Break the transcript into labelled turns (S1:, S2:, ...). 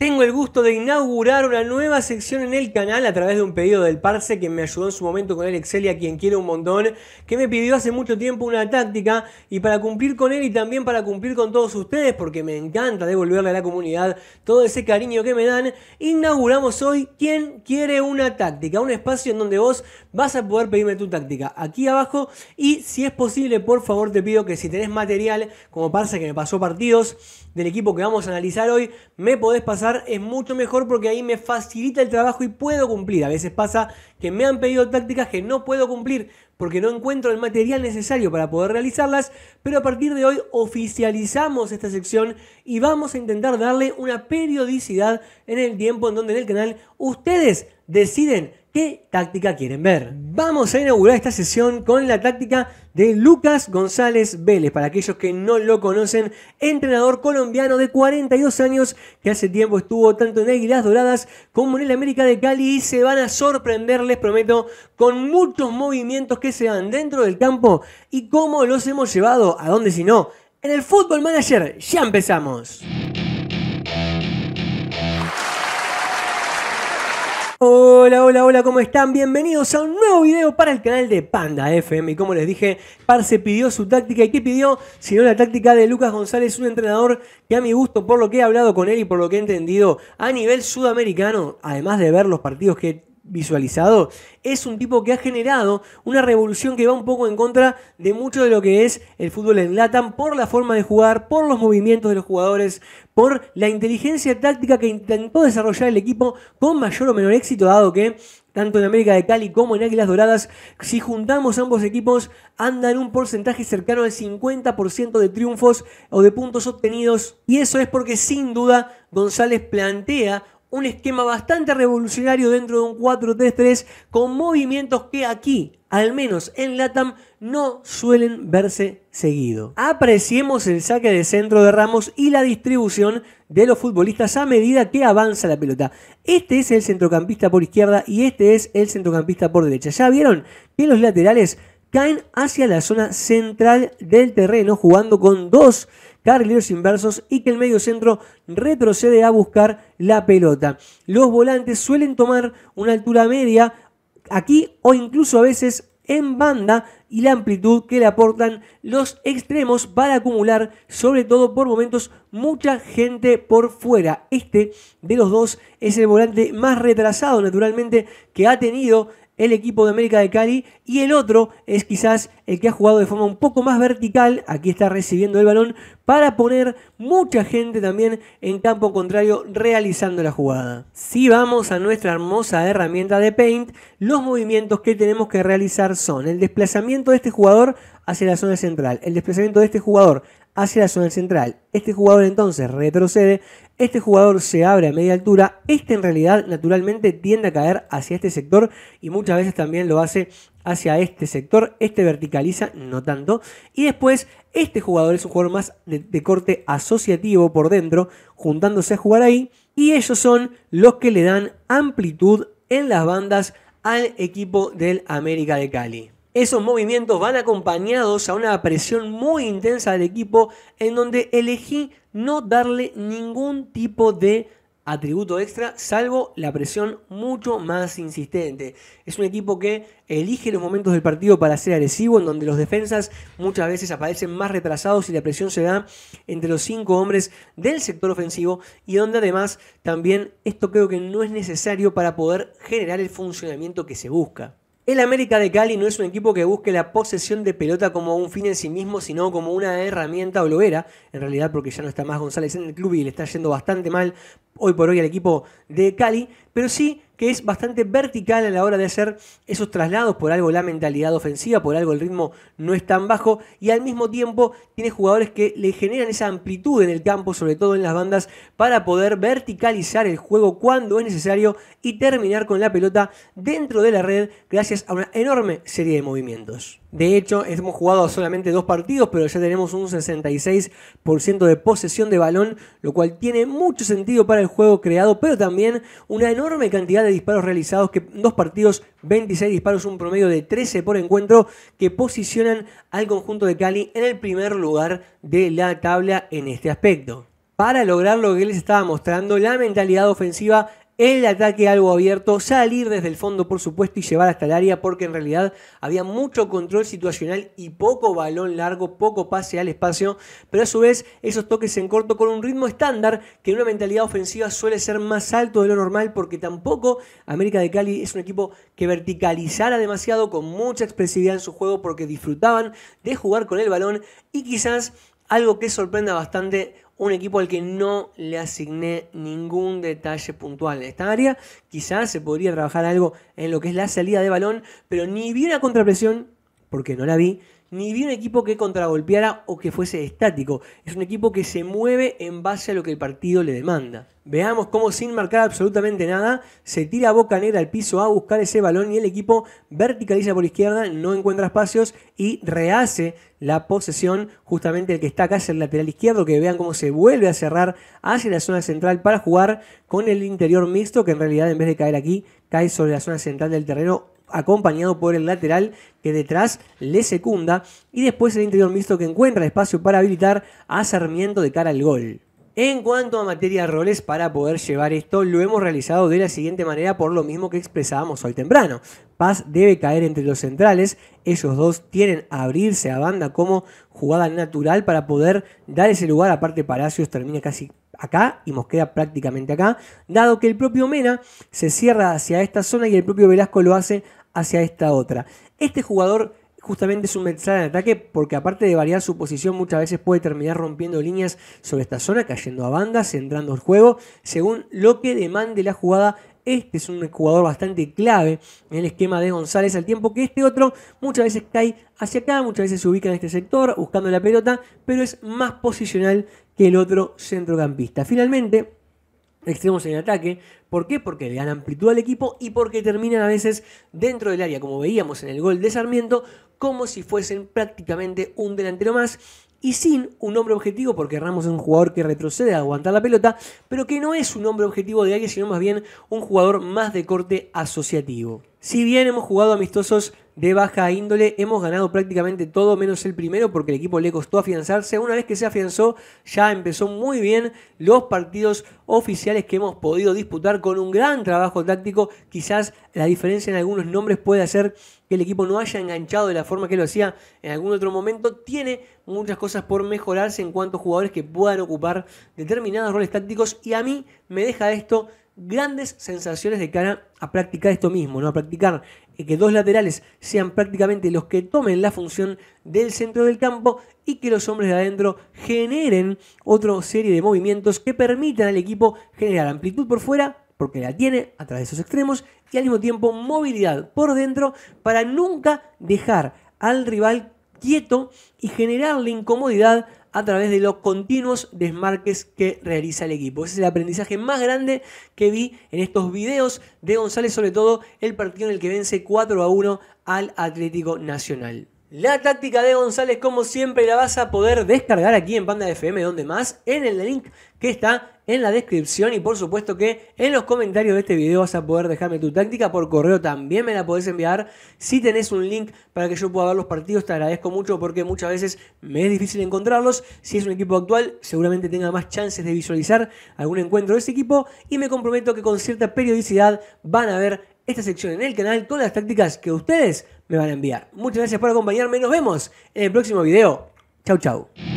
S1: Tengo el gusto de inaugurar una nueva sección en el canal a través de un pedido del Parse que me ayudó en su momento con el Excel y a quien quiere un montón, que me pidió hace mucho tiempo una táctica y para cumplir con él y también para cumplir con todos ustedes, porque me encanta devolverle a la comunidad todo ese cariño que me dan, inauguramos hoy quien quiere una táctica, un espacio en donde vos vas a poder pedirme tu táctica aquí abajo y si es posible, por favor te pido que si tenés material como Parse que me pasó partidos, del equipo que vamos a analizar hoy, me podés pasar, es mucho mejor porque ahí me facilita el trabajo y puedo cumplir. A veces pasa que me han pedido tácticas que no puedo cumplir porque no encuentro el material necesario para poder realizarlas, pero a partir de hoy oficializamos esta sección y vamos a intentar darle una periodicidad en el tiempo en donde en el canal ustedes deciden qué táctica quieren ver. Vamos a inaugurar esta sesión con la táctica de Lucas González Vélez. Para aquellos que no lo conocen, entrenador colombiano de 42 años que hace tiempo estuvo tanto en Águilas Doradas como en el América de Cali y se van a sorprender, les prometo, con muchos movimientos que se dan dentro del campo y cómo los hemos llevado, a dónde si no, en el Fútbol Manager. Ya empezamos. Hola, hola, hola, ¿cómo están? Bienvenidos a un nuevo video para el canal de Panda FM. Y como les dije, Parse pidió su táctica. ¿Y qué pidió? Sino la táctica de Lucas González, un entrenador que a mi gusto, por lo que he hablado con él y por lo que he entendido a nivel sudamericano, además de ver los partidos que visualizado, es un tipo que ha generado una revolución que va un poco en contra de mucho de lo que es el fútbol en Latam por la forma de jugar, por los movimientos de los jugadores, por la inteligencia táctica que intentó desarrollar el equipo con mayor o menor éxito, dado que tanto en América de Cali como en Águilas Doradas, si juntamos ambos equipos, andan un porcentaje cercano al 50% de triunfos o de puntos obtenidos. Y eso es porque sin duda González plantea un esquema bastante revolucionario dentro de un 4-3-3 con movimientos que aquí, al menos en LATAM, no suelen verse seguido. Apreciemos el saque de centro de Ramos y la distribución de los futbolistas a medida que avanza la pelota. Este es el centrocampista por izquierda y este es el centrocampista por derecha. Ya vieron que los laterales caen hacia la zona central del terreno jugando con dos carrileros inversos y que el medio centro retrocede a buscar la pelota. Los volantes suelen tomar una altura media aquí o incluso a veces en banda y la amplitud que le aportan los extremos para acumular, sobre todo por momentos, mucha gente por fuera. Este de los dos es el volante más retrasado, naturalmente, que ha tenido el equipo de América de Cali y el otro es quizás el que ha jugado de forma un poco más vertical, aquí está recibiendo el balón, para poner mucha gente también en campo contrario realizando la jugada. Si vamos a nuestra hermosa herramienta de Paint, los movimientos que tenemos que realizar son el desplazamiento de este jugador hacia la zona central, el desplazamiento de este jugador hacia la zona central. Este jugador entonces retrocede, este jugador se abre a media altura, este en realidad naturalmente tiende a caer hacia este sector y muchas veces también lo hace hacia este sector, este verticaliza, no tanto. Y después este jugador es un jugador más de corte asociativo por dentro, juntándose a jugar ahí y ellos son los que le dan amplitud en las bandas al equipo del América de Cali. Esos movimientos van acompañados a una presión muy intensa del equipo en donde elegí no darle ningún tipo de atributo extra salvo la presión mucho más insistente. Es un equipo que elige los momentos del partido para ser agresivo en donde los defensas muchas veces aparecen más retrasados y la presión se da entre los cinco hombres del sector ofensivo y donde además también esto creo que no es necesario para poder generar el funcionamiento que se busca. El América de Cali no es un equipo que busque la posesión de pelota como un fin en sí mismo, sino como una herramienta, o lo en realidad porque ya no está más González en el club y le está yendo bastante mal, hoy por hoy al equipo de Cali, pero sí que es bastante vertical a la hora de hacer esos traslados, por algo la mentalidad ofensiva, por algo el ritmo no es tan bajo, y al mismo tiempo tiene jugadores que le generan esa amplitud en el campo, sobre todo en las bandas, para poder verticalizar el juego cuando es necesario y terminar con la pelota dentro de la red gracias a una enorme serie de movimientos. De hecho, hemos jugado solamente dos partidos, pero ya tenemos un 66% de posesión de balón, lo cual tiene mucho sentido para el juego creado, pero también una enorme cantidad de disparos realizados, que dos partidos, 26 disparos, un promedio de 13 por encuentro, que posicionan al conjunto de Cali en el primer lugar de la tabla en este aspecto. Para lograr lo que les estaba mostrando, la mentalidad ofensiva el ataque algo abierto, salir desde el fondo por supuesto y llevar hasta el área porque en realidad había mucho control situacional y poco balón largo, poco pase al espacio, pero a su vez esos toques en corto con un ritmo estándar que en una mentalidad ofensiva suele ser más alto de lo normal porque tampoco América de Cali es un equipo que verticalizara demasiado con mucha expresividad en su juego porque disfrutaban de jugar con el balón y quizás algo que sorprenda bastante un equipo al que no le asigné ningún detalle puntual en esta área. Quizás se podría trabajar algo en lo que es la salida de balón, pero ni vi una contrapresión, porque no la vi, ni vi un equipo que contragolpeara o que fuese estático. Es un equipo que se mueve en base a lo que el partido le demanda. Veamos cómo sin marcar absolutamente nada, se tira Boca Negra al piso a buscar ese balón y el equipo verticaliza por izquierda, no encuentra espacios y rehace la posesión. Justamente el que está acá es el lateral izquierdo, que vean cómo se vuelve a cerrar hacia la zona central para jugar con el interior mixto, que en realidad en vez de caer aquí, cae sobre la zona central del terreno acompañado por el lateral que detrás le secunda y después el interior mixto que encuentra espacio para habilitar a Sarmiento de cara al gol. En cuanto a materia roles, para poder llevar esto, lo hemos realizado de la siguiente manera por lo mismo que expresábamos hoy temprano. Paz debe caer entre los centrales, ellos dos tienen abrirse a banda como jugada natural para poder dar ese lugar, aparte Palacios termina casi acá y nos queda prácticamente acá, dado que el propio Mena se cierra hacia esta zona y el propio Velasco lo hace hacia esta otra. Este jugador justamente es un mensaje de ataque porque aparte de variar su posición muchas veces puede terminar rompiendo líneas sobre esta zona, cayendo a bandas, entrando el juego, según lo que demande la jugada. Este es un jugador bastante clave en el esquema de González, al tiempo que este otro muchas veces cae hacia acá, muchas veces se ubica en este sector buscando la pelota, pero es más posicional que el otro centrocampista. Finalmente, extremos en ataque. ¿Por qué? Porque le dan amplitud al equipo y porque terminan a veces dentro del área, como veíamos en el gol de Sarmiento, como si fuesen prácticamente un delantero más y sin un hombre objetivo, porque Ramos es un jugador que retrocede a aguantar la pelota, pero que no es un hombre objetivo de área, sino más bien un jugador más de corte asociativo. Si bien hemos jugado amistosos de baja índole, hemos ganado prácticamente todo menos el primero porque el equipo le costó afianzarse. Una vez que se afianzó, ya empezó muy bien los partidos oficiales que hemos podido disputar con un gran trabajo táctico. Quizás la diferencia en algunos nombres puede hacer que el equipo no haya enganchado de la forma que lo hacía en algún otro momento. Tiene muchas cosas por mejorarse en cuanto a jugadores que puedan ocupar determinados roles tácticos y a mí me deja esto grandes sensaciones de cara a practicar esto mismo, ¿no? a practicar eh, que dos laterales sean prácticamente los que tomen la función del centro del campo y que los hombres de adentro generen otra serie de movimientos que permitan al equipo generar amplitud por fuera, porque la tiene a través de sus extremos, y al mismo tiempo movilidad por dentro para nunca dejar al rival quieto y generarle incomodidad a través de los continuos desmarques que realiza el equipo. Ese es el aprendizaje más grande que vi en estos videos de González, sobre todo el partido en el que vence 4 a 1 al Atlético Nacional. La táctica de González, como siempre, la vas a poder descargar aquí en Panda FM, donde más, en el link que está en la descripción. Y por supuesto que en los comentarios de este video vas a poder dejarme tu táctica por correo. También me la podés enviar si tenés un link para que yo pueda ver los partidos. Te agradezco mucho porque muchas veces me es difícil encontrarlos. Si es un equipo actual, seguramente tenga más chances de visualizar algún encuentro de ese equipo. Y me comprometo que con cierta periodicidad van a ver esta sección en el canal con las tácticas que ustedes me van a enviar. Muchas gracias por acompañarme. Nos vemos en el próximo video. Chau, chau.